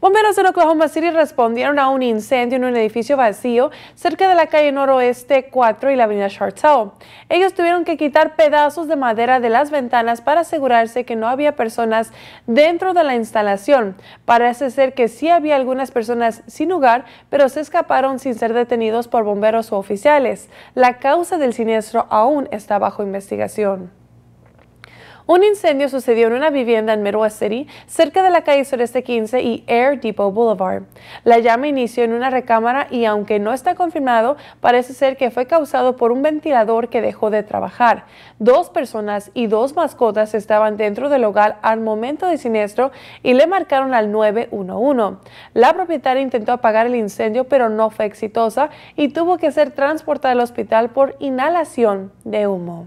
Bomberos de Oklahoma City respondieron a un incendio en un edificio vacío cerca de la calle Noroeste 4 y la avenida Chartel. Ellos tuvieron que quitar pedazos de madera de las ventanas para asegurarse que no había personas dentro de la instalación. Parece ser que sí había algunas personas sin hogar, pero se escaparon sin ser detenidos por bomberos u oficiales. La causa del siniestro aún está bajo investigación. Un incendio sucedió en una vivienda en Midwest City, cerca de la calle Sureste 15 y Air Depot Boulevard. La llama inició en una recámara y aunque no está confirmado, parece ser que fue causado por un ventilador que dejó de trabajar. Dos personas y dos mascotas estaban dentro del hogar al momento de siniestro y le marcaron al 911. La propietaria intentó apagar el incendio pero no fue exitosa y tuvo que ser transportada al hospital por inhalación de humo.